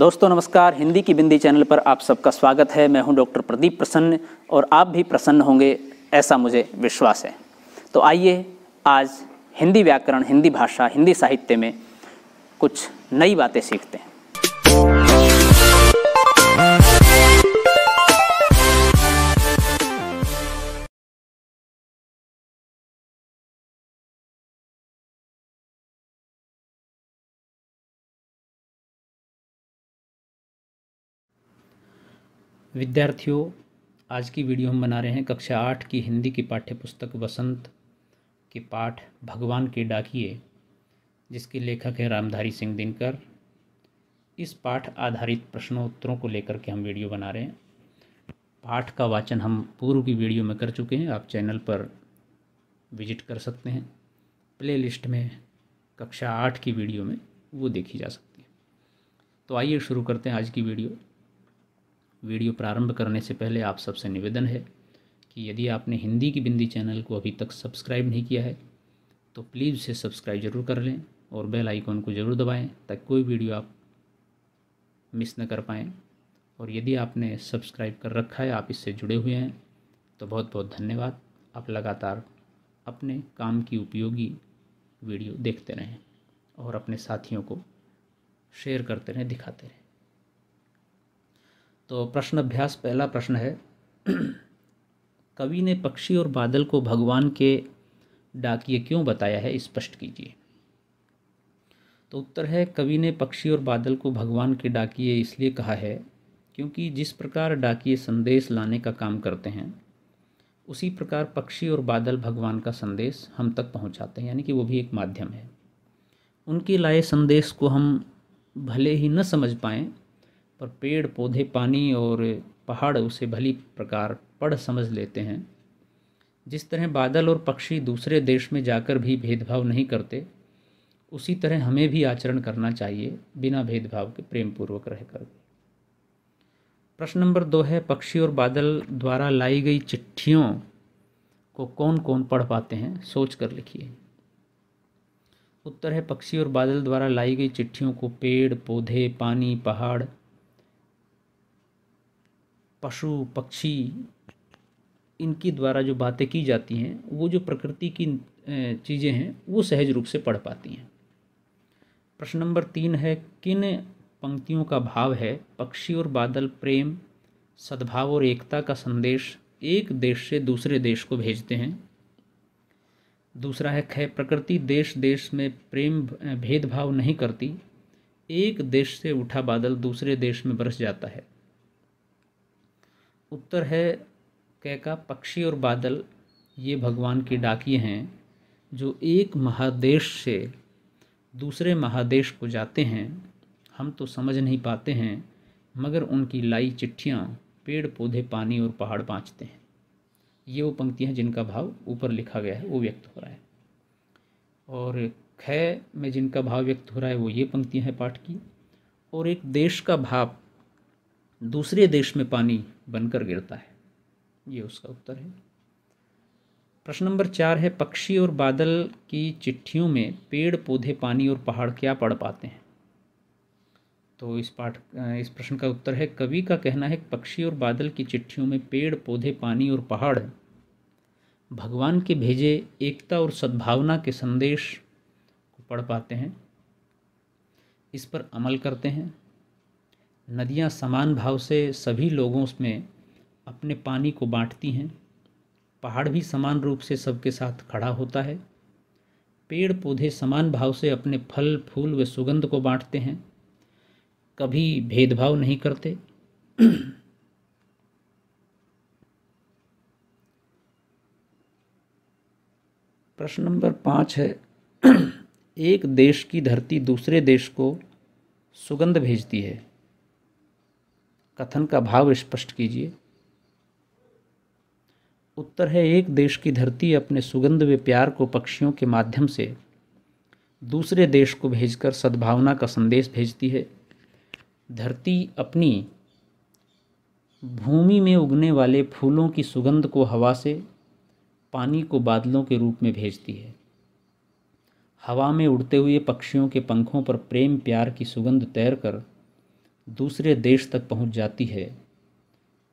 दोस्तों नमस्कार हिंदी की बिंदी चैनल पर आप सबका स्वागत है मैं हूं डॉक्टर प्रदीप प्रसन्न और आप भी प्रसन्न होंगे ऐसा मुझे विश्वास है तो आइए आज हिंदी व्याकरण हिंदी भाषा हिंदी साहित्य में कुछ नई बातें सीखते हैं विद्यार्थियों आज की वीडियो हम बना रहे हैं कक्षा आठ की हिंदी की पाठ्य पुस्तक वसंत के पाठ भगवान के डाकिए जिसके लेखक हैं रामधारी सिंह दिनकर इस पाठ आधारित प्रश्नोत्तरों को लेकर के हम वीडियो बना रहे हैं पाठ का वाचन हम पूर्व की वीडियो में कर चुके हैं आप चैनल पर विजिट कर सकते हैं प्ले में कक्षा आठ की वीडियो में वो देखी जा सकती है तो आइए शुरू करते हैं आज की वीडियो वीडियो प्रारंभ करने से पहले आप सबसे निवेदन है कि यदि आपने हिंदी की बिंदी चैनल को अभी तक सब्सक्राइब नहीं किया है तो प्लीज़ इसे सब्सक्राइब ज़रूर कर लें और बेल आइकॉन को ज़रूर दबाएं ताकि कोई वीडियो आप मिस न कर पाएँ और यदि आपने सब्सक्राइब कर रखा है आप इससे जुड़े हुए हैं तो बहुत बहुत धन्यवाद आप लगातार अपने काम की उपयोगी वीडियो देखते रहें और अपने साथियों को शेयर करते रहें दिखाते रहें तो प्रश्न अभ्यास पहला प्रश्न है कवि ने पक्षी और बादल को भगवान के डाकिए क्यों बताया है स्पष्ट कीजिए तो उत्तर है कवि ने पक्षी और बादल को भगवान के डाकिए इसलिए कहा है क्योंकि जिस प्रकार डाकिए संदेश लाने का काम करते हैं उसी प्रकार पक्षी और बादल भगवान का संदेश हम तक पहुंचाते हैं यानी कि वो भी एक माध्यम है उनके लाए संदेश को हम भले ही न समझ पाएँ पर पेड़ पौधे पानी और पहाड़ उसे भली प्रकार पढ़ समझ लेते हैं जिस तरह बादल और पक्षी दूसरे देश में जाकर भी भेदभाव नहीं करते उसी तरह हमें भी आचरण करना चाहिए बिना भेदभाव के प्रेम पूर्वक रह कर प्रश्न नंबर दो है पक्षी और बादल द्वारा लाई गई चिट्ठियों को कौन कौन पढ़ पाते हैं सोच कर लिखिए उत्तर है पक्षी और बादल द्वारा लाई गई चिट्ठियों को पेड़ पौधे पानी पहाड़ पशु पक्षी इनके द्वारा जो बातें की जाती हैं वो जो प्रकृति की चीज़ें हैं वो सहज रूप से पढ़ पाती हैं प्रश्न नंबर तीन है किन पंक्तियों का भाव है पक्षी और बादल प्रेम सद्भाव और एकता का संदेश एक देश से दूसरे देश को भेजते हैं दूसरा है खै प्रकृति देश देश में प्रेम भेदभाव नहीं करती एक देश से उठा बादल दूसरे देश में बरस जाता है उत्तर है क का पक्षी और बादल ये भगवान की डाकिए हैं जो एक महादेश से दूसरे महादेश को जाते हैं हम तो समझ नहीं पाते हैं मगर उनकी लाई चिट्ठियाँ पेड़ पौधे पानी और पहाड़ बाँचते हैं ये वो पंक्तियाँ जिनका भाव ऊपर लिखा गया है वो व्यक्त हो रहा है और खै में जिनका भाव व्यक्त हो रहा है वो ये पंक्तियाँ हैं पाठ की और एक देश का भाव दूसरे देश में पानी बनकर गिरता है ये उसका उत्तर है प्रश्न नंबर चार है पक्षी और बादल की चिट्ठियों में पेड़ पौधे पानी और पहाड़ क्या पढ़ पाते हैं तो इस पाठ इस प्रश्न का उत्तर है कवि का कहना है पक्षी और बादल की चिट्ठियों में पेड़ पौधे पानी और पहाड़ भगवान के भेजे एकता और सद्भावना के संदेश को पढ़ पाते हैं इस पर अमल करते हैं नदियाँ समान भाव से सभी लोगों में अपने पानी को बाँटती हैं पहाड़ भी समान रूप से सबके साथ खड़ा होता है पेड़ पौधे समान भाव से अपने फल फूल व सुगंध को बाँटते हैं कभी भेदभाव नहीं करते प्रश्न नंबर पाँच है एक देश की धरती दूसरे देश को सुगंध भेजती है कथन का भाव स्पष्ट कीजिए उत्तर है एक देश की धरती अपने सुगंध व प्यार को पक्षियों के माध्यम से दूसरे देश को भेजकर सद्भावना का संदेश भेजती है धरती अपनी भूमि में उगने वाले फूलों की सुगंध को हवा से पानी को बादलों के रूप में भेजती है हवा में उड़ते हुए पक्षियों के पंखों पर प्रेम प्यार की सुगंध तैरकर दूसरे देश तक पहुंच जाती है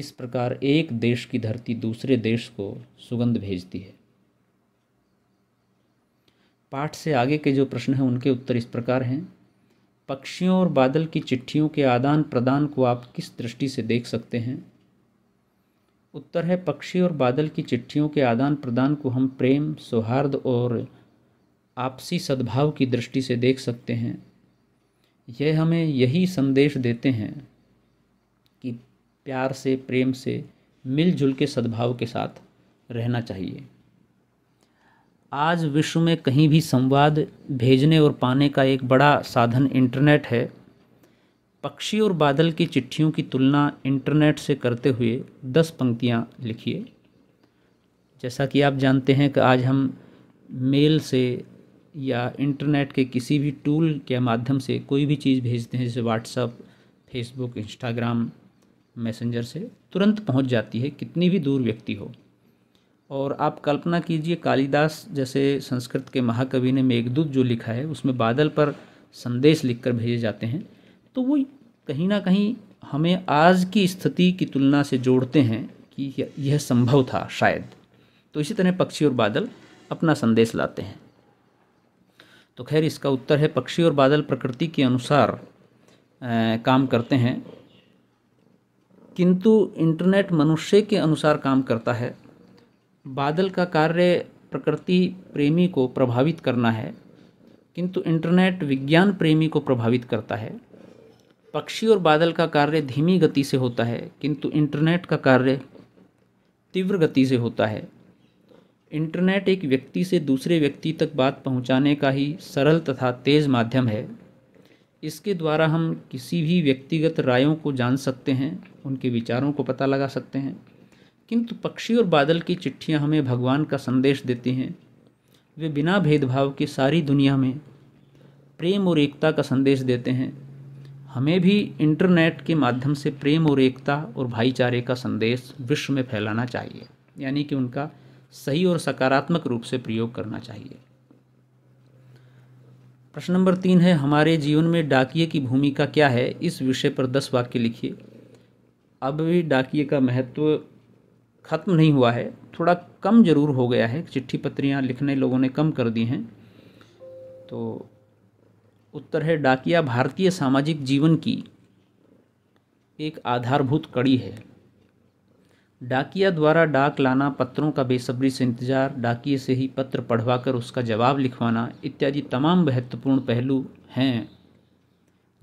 इस प्रकार एक देश की धरती दूसरे देश को सुगंध भेजती है पाठ से आगे के जो प्रश्न हैं उनके उत्तर इस प्रकार हैं पक्षियों और बादल की चिट्ठियों के आदान प्रदान को आप किस दृष्टि से देख सकते हैं उत्तर है पक्षी और बादल की चिट्ठियों के आदान प्रदान को हम प्रेम सौहार्द और आपसी सद्भाव की दृष्टि से देख सकते हैं यह हमें यही संदेश देते हैं कि प्यार से प्रेम से मिलजुल के सद्भाव के साथ रहना चाहिए आज विश्व में कहीं भी संवाद भेजने और पाने का एक बड़ा साधन इंटरनेट है पक्षी और बादल की चिट्ठियों की तुलना इंटरनेट से करते हुए दस पंक्तियाँ लिखिए जैसा कि आप जानते हैं कि आज हम मेल से या इंटरनेट के किसी भी टूल के माध्यम से कोई भी चीज़ भेजते हैं जैसे व्हाट्सअप फेसबुक इंस्टाग्राम मैसेंजर से तुरंत पहुंच जाती है कितनी भी दूर व्यक्ति हो और आप कल्पना कीजिए कालिदास जैसे संस्कृत के महाकवि ने मेघदूत जो लिखा है उसमें बादल पर संदेश लिखकर भेजे जाते हैं तो वो कहीं ना कहीं हमें आज की स्थिति की तुलना से जोड़ते हैं कि यह संभव था शायद तो इसी तरह पक्षी और बादल अपना संदेश लाते हैं तो खैर इसका उत्तर है पक्षी और बादल प्रकृति के अनुसार आ, काम करते हैं किंतु इंटरनेट मनुष्य के अनुसार काम करता है बादल का कार्य प्रकृति प्रेमी को प्रभावित करना है किंतु इंटरनेट विज्ञान प्रेमी को प्रभावित करता है पक्षी और बादल का कार्य धीमी गति से होता है किंतु इंटरनेट का कार्य तीव्र गति से होता है इंटरनेट एक व्यक्ति से दूसरे व्यक्ति तक बात पहुंचाने का ही सरल तथा तेज़ माध्यम है इसके द्वारा हम किसी भी व्यक्तिगत रायों को जान सकते हैं उनके विचारों को पता लगा सकते हैं किंतु पक्षी और बादल की चिट्ठियां हमें भगवान का संदेश देती हैं वे बिना भेदभाव के सारी दुनिया में प्रेम और एकता का संदेश देते हैं हमें भी इंटरनेट के माध्यम से प्रेम और एकता और भाईचारे का संदेश विश्व में फैलाना चाहिए यानी कि उनका सही और सकारात्मक रूप से प्रयोग करना चाहिए प्रश्न नंबर तीन है हमारे जीवन में डाकिए की भूमिका क्या है इस विषय पर दस वाक्य लिखिए अब भी डाकिए का महत्व ख़त्म नहीं हुआ है थोड़ा कम ज़रूर हो गया है चिट्ठी पत्रियाँ लिखने लोगों ने कम कर दी हैं तो उत्तर है डाकिया भारतीय सामाजिक जीवन की एक आधारभूत कड़ी है डाकिया द्वारा डाक लाना पत्रों का बेसब्री से इंतजार डाकिए से ही पत्र पढ़वाकर उसका जवाब लिखवाना इत्यादि तमाम महत्वपूर्ण पहलू हैं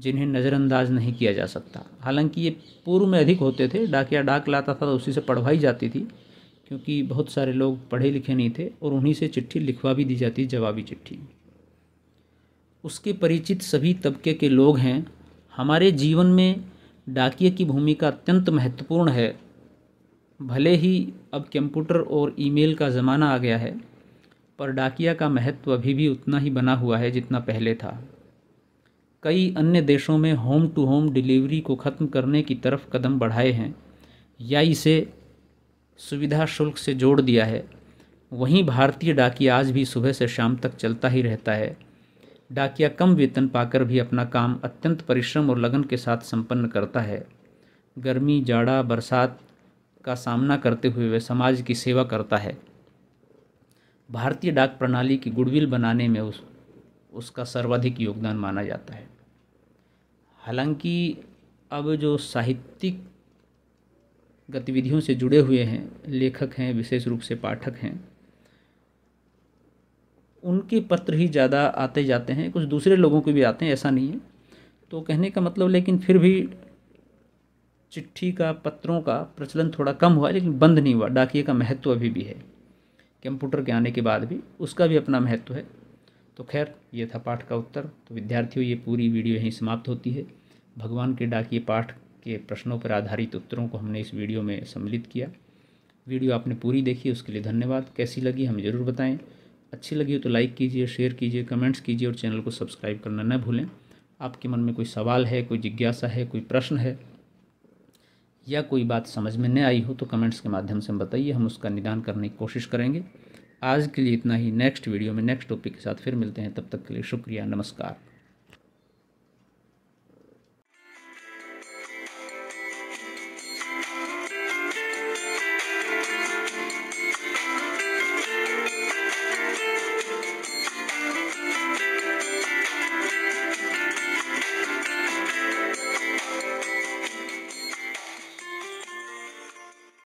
जिन्हें नज़रअंदाज नहीं किया जा सकता हालांकि ये पूर्व में अधिक होते थे डाकिया डाक लाता था तो उसी से पढ़वाई जाती थी क्योंकि बहुत सारे लोग पढ़े लिखे नहीं थे और उन्हीं से चिट्ठी लिखवा भी दी जाती जवाबी चिट्ठी उसके परिचित सभी तबके के लोग हैं हमारे जीवन में डाकिया की भूमिका अत्यंत महत्वपूर्ण है भले ही अब कंप्यूटर और ईमेल का ज़माना आ गया है पर डाकिया का महत्व अभी भी उतना ही बना हुआ है जितना पहले था कई अन्य देशों में होम टू होम डिलीवरी को ख़त्म करने की तरफ कदम बढ़ाए हैं या इसे सुविधा शुल्क से जोड़ दिया है वहीं भारतीय डाकिया आज भी सुबह से शाम तक चलता ही रहता है डाकिया कम वेतन पाकर भी अपना काम अत्यंत परिश्रम और लगन के साथ संपन्न करता है गर्मी जाड़ा बरसात का सामना करते हुए वह समाज की सेवा करता है भारतीय डाक प्रणाली की गुडविल बनाने में उस उसका सर्वाधिक योगदान माना जाता है हालांकि अब जो साहित्यिक गतिविधियों से जुड़े हुए हैं लेखक हैं विशेष रूप से पाठक हैं उनके पत्र ही ज़्यादा आते जाते हैं कुछ दूसरे लोगों के भी आते हैं ऐसा नहीं है तो कहने का मतलब लेकिन फिर भी चिट्ठी का पत्रों का प्रचलन थोड़ा कम हुआ लेकिन बंद नहीं हुआ डाकिए का महत्व अभी भी है कंप्यूटर के आने के बाद भी उसका भी अपना महत्व है तो खैर ये था पाठ का उत्तर तो विद्यार्थियों ये पूरी वीडियो यहीं समाप्त होती है भगवान के डाकिए पाठ के प्रश्नों पर आधारित उत्तरों को हमने इस वीडियो में सम्मिलित किया वीडियो आपने पूरी देखी उसके लिए धन्यवाद कैसी लगी हमें ज़रूर बताएँ अच्छी लगी हो तो लाइक कीजिए शेयर कीजिए कमेंट्स कीजिए और चैनल को सब्सक्राइब करना न भूलें आपके मन में कोई सवाल है कोई जिज्ञासा है कोई प्रश्न है या कोई बात समझ में नहीं आई हो तो कमेंट्स के माध्यम से बताइए हम उसका निदान करने की कोशिश करेंगे आज के लिए इतना ही नेक्स्ट वीडियो में नेक्स्ट टॉपिक के साथ फिर मिलते हैं तब तक के लिए शुक्रिया नमस्कार